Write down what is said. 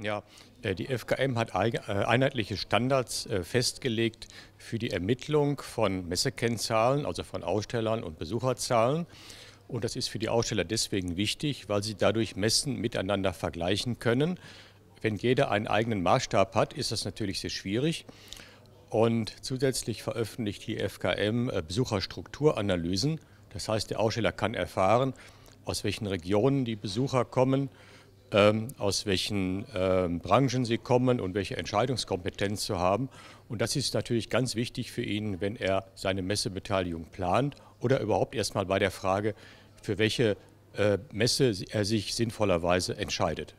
Ja, äh, die FKM hat äh, einheitliche Standards äh, festgelegt für die Ermittlung von Messekennzahlen, also von Ausstellern und Besucherzahlen. Und das ist für die Aussteller deswegen wichtig, weil sie dadurch Messen miteinander vergleichen können. Wenn jeder einen eigenen Maßstab hat, ist das natürlich sehr schwierig. Und zusätzlich veröffentlicht die FKM Besucherstrukturanalysen. Das heißt, der Aussteller kann erfahren, aus welchen Regionen die Besucher kommen, ähm, aus welchen ähm, Branchen sie kommen und welche Entscheidungskompetenz sie haben. Und das ist natürlich ganz wichtig für ihn, wenn er seine Messebeteiligung plant oder überhaupt erstmal bei der Frage, für welche äh, Messe er sich sinnvollerweise entscheidet.